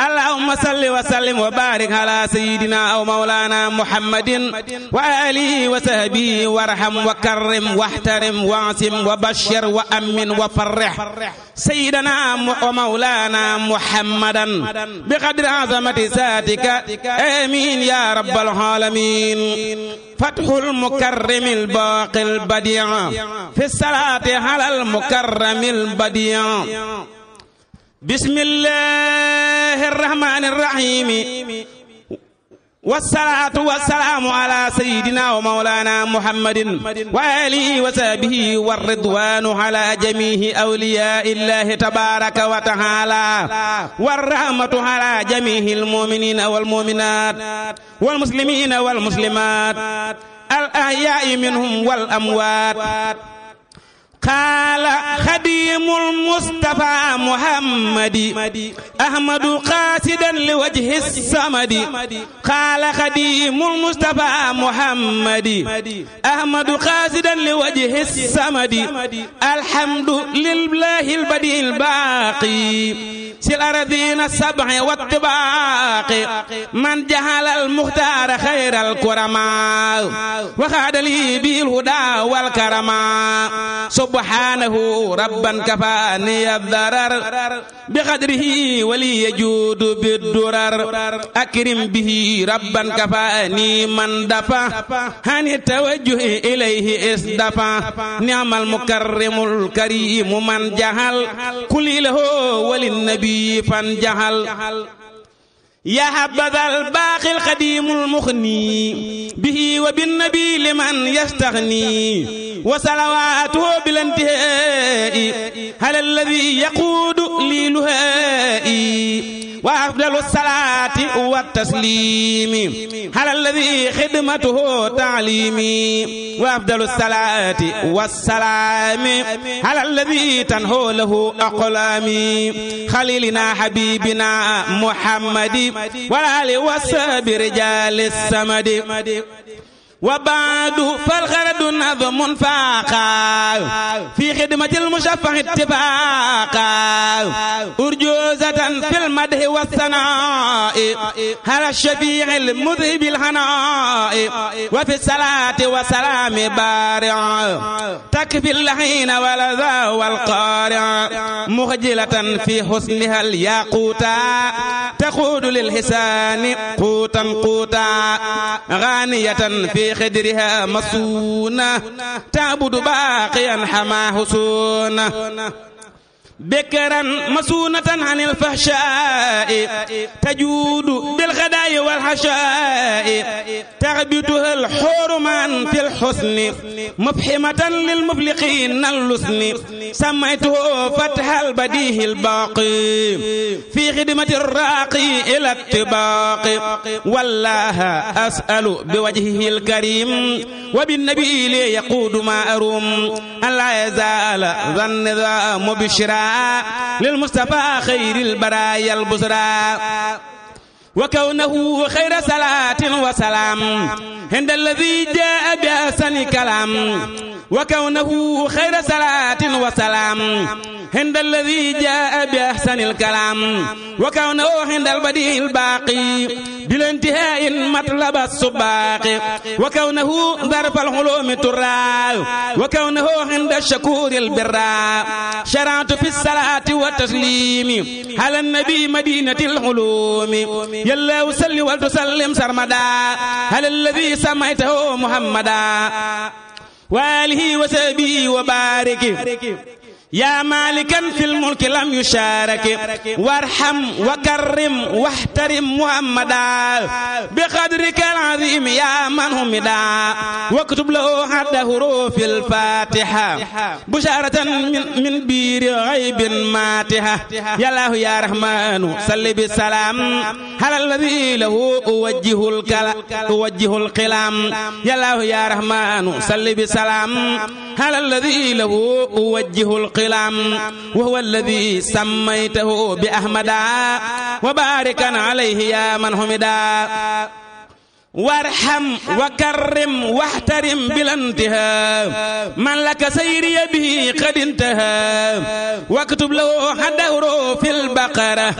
اللهم صل وسلم وبارك على سيدنا أو مولانا محمد وآله وصحبه وارحم وكرم واحترم واعصم وبشر وأمن وفرح سيدنا ومولانا محمدا بقدر عظمة ذاتك آمين يا رب العالمين فتح المكرم الباقي البديع في الصلاة على المكرم البديع بسم الله الرحمن الرحيم والصلاة والسلام على سيدنا ومولانا محمد وآله وصحبه والرضوان على جميع أولياء الله تبارك وتعالى والرحمة على جميع المؤمنين والمؤمنات والمسلمين والمسلمات الأحياء منهم والأموات قال خديم المصطفى محمد أحمد قاسدا لوجه الصمد قال خديم المصطفى محمد أحمد قاسدا لوجه الصمد الحمد لله البديع الباقي si الأرضين السبع والطباق من جهل المختار خير الكرماء وخاد لي بالهدى والكرماء سبحانه ربا كفاني الضرر بقدره ولي يجود بالدرر أكرم به ربا كفاني من دفع عن التوجه إليه اصدفع نعم المكرم الكريم من جهل كل له وللنبي لطيفا جهل يا حبذا الباقي القديم المخني به وبالنبي لمن يستغني وصلواته بالانتهاء هل الذي يقود لي لهائي وأفضل الصلاة والتسليم على الذي خدمته تعليمي وأفضل الصلاة والسلام على الذي تنهو له أقلامي خليلنا حبيبنا محمد وعلى وصحبه رجال السمد وبعد فالغرض نظم فاقا في خدمة المشفع اتفاقا أرجوزة في المدح والثناء هل الشفيع المذهب الهناء وفي الصلاة وسلام بارع تكفي اللحين والذا والقارع مخجلة في حسنها الياقوتا تقود للحسان قوتا قوتا غانية في خدرها مصونة تعبد باقيا حما حسونه بكرا مسونة عن الفحشاء تجود بالغداء والحشاء تعبدها الحرمان في الحسن مفحمة للمفلقين اللسن سميته فتح البديه الباقي في خدمة الراقي إلى الطباق والله أسأل بوجهه الكريم وبالنبي يقود ما أروم ألا يزال ذا النظام بشرا للمصطفى خير البرايا البصرى وكونه خير صلاة وسلام عند الذي جاء بأحسن كلام وكونه خير صلاة وسلام عند الذي جاء بأحسن الكلام وكونه عند البديع الباقي بلا انتهاء مطلب السباق وكونه ظرف العلوم ترى وكونه عند الشكور البراء شرعت في الصلاة والتسليم على النبي مدينة العلوم يلا وسلم وتسلم سرمدا على الذي سميته محمدا وآله وسبي وبارك يا مالكا في الملك لم يشارك وارحم وكرم واحترم محمدا بقدرك العظيم يا من همدا واكتب له حد حروف الفاتحة بشارة من, من بير غيب ماتحة يا الله يا رحمن صل بالسلام هل الذي له أوجه الكلام أوجه القلام يا الله يا رحمن صل بسلام هل الذي له أوجه القلام وهو الذي سميته بأحمد وباركا عليه يا من حمدا وارحم وكرم واحترم بلا انتهاء من لك سيري به قد انتهى واكتب له حده في البقرة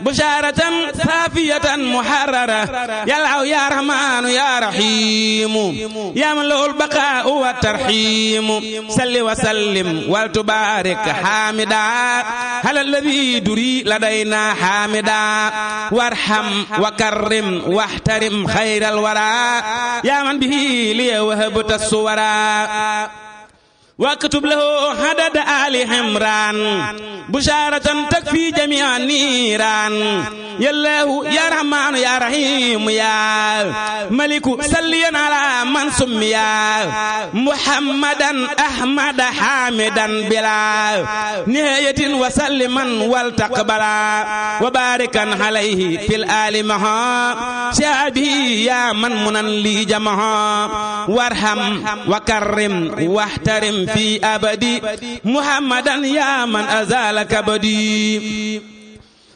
بشارة صافية محررة يا يا رحمن يا رحيم يا من له البقاء والترحيم سل وسلم والتبارك حامدا على الذي دري لدينا حامدا وارحم وكرم واحترم خير الورى يا من به لي وهبت الصورى واكتب له عدد آل عمران بشارة تكفي جميع النيران يا الله يا رحمن يا رحيم يا ملك سليا على من سمي يا محمدا أحمد حامدا بلا نهاية وسلما والتقبلا وباركا عليه في الآل مها شعبي يا من من لي جمها وارحم وكرم واحترم في أبدي محمدا يا من أزال كبدي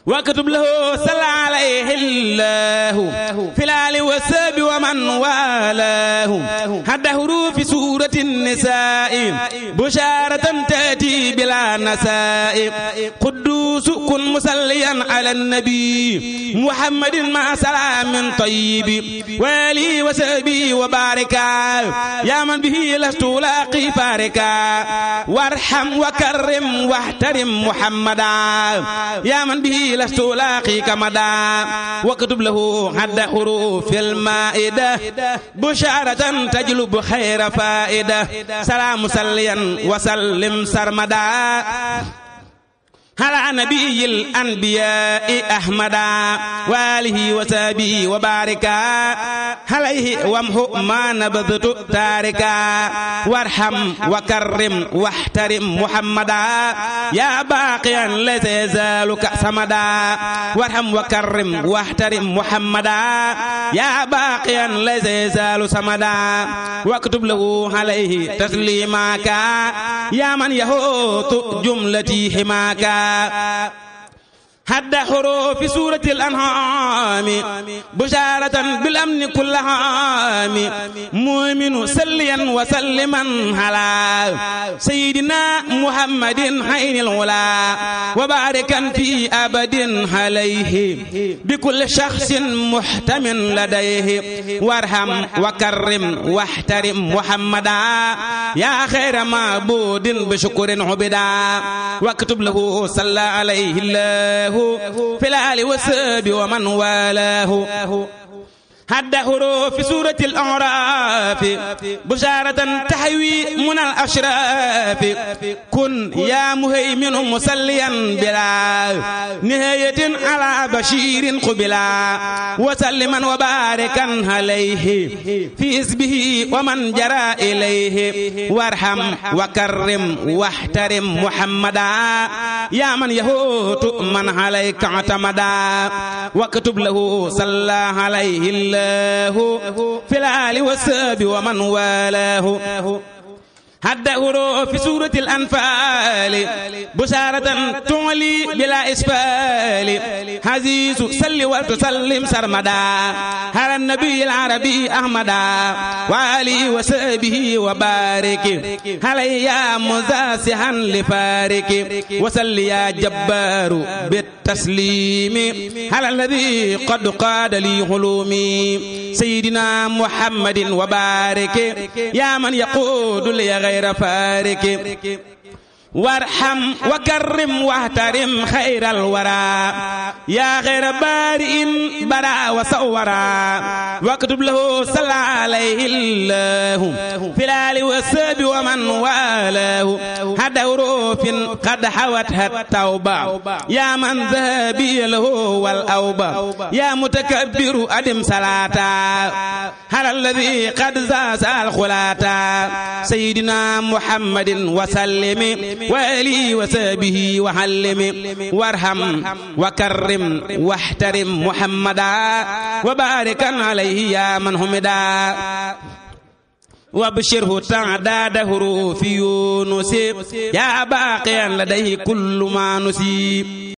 واكتب له صلى عليه الله في الآل والسب ومن والاه حد حروف سورة النساء بشارة تأتي بلا نساء قدوس كن مصليا على النبي محمد مع سلام طيب والي وسبي وباركا يا من به لست لاقي فاركا وارحم وكرم واحترم محمدا يا من به إني لست ألاقيك مدى واكتب له حد حروف المائدة بشارة تجلب خير فائدة سلام سليا وسلم سرمدا على نبي الأنبياء أحمد وآله وسابه وبارك عليه ومه ما نبذت تارك وارحم وكرم واحترم محمدا يا باقيا ليس يزالك سمدا وارحم وكرم واحترم محمدا يا باقيا ليس يزال سمدا واكتب له عليه تسليمك يا من يهوت جملتي حماك uh, uh. حد حروف سورة الأنعام بشارة بالأمن كل عام مؤمن سليا وسلما على سيدنا محمد حين الولا وباركا في أبد عليه بكل شخص محتم لديه وارحم وكرم واحترم محمدا يا خير معبود بشكر عبدا واكتب له صلى عليه الله fi l aali wa sahbi wa man walaahu حد حروف سورة الأعراف بشارة تحوي من الأشراف كن يا مهيمن مسليا بلا نهاية على بشير قبلا وسلما وباركا عليه في اسمه ومن جرى إليه وارحم وكرم واحترم محمدا يا من يهوت من عليك اعتمدا واكتب له صلى عليه الله الله في العالي والساب ومن والاه هد في سورة الأنفال بشارة تولي بلا إسفال حزيز سل وتسلم سرمدا على النبي العربي أحمدا وعلي وسبه وبارك علي يا مزاسحا لفارك وسل يا جبار بالتسليم على الذي قد قاد لي غلومي سيدنا محمد وبارك يا من يقود لي غير غير فارق وارحم وكرم واحترم خير الورى يا غير بارئ برا وصورا واكتب له صلى عليه الله في الآل والسب ومن والاه هدى روف قد حوتها التوبة يا من ذهبي له والأوبة يا متكبر أدم صلاة هل الذي قد زاز الخلاتا سيدنا محمد وسلم وآله وسابه وعلم وارحم وكرم واحترم محمدا وبارك عليه يا من حمدا وابشره تعداد حروف يونس يا باقيا لديه كل ما نسيب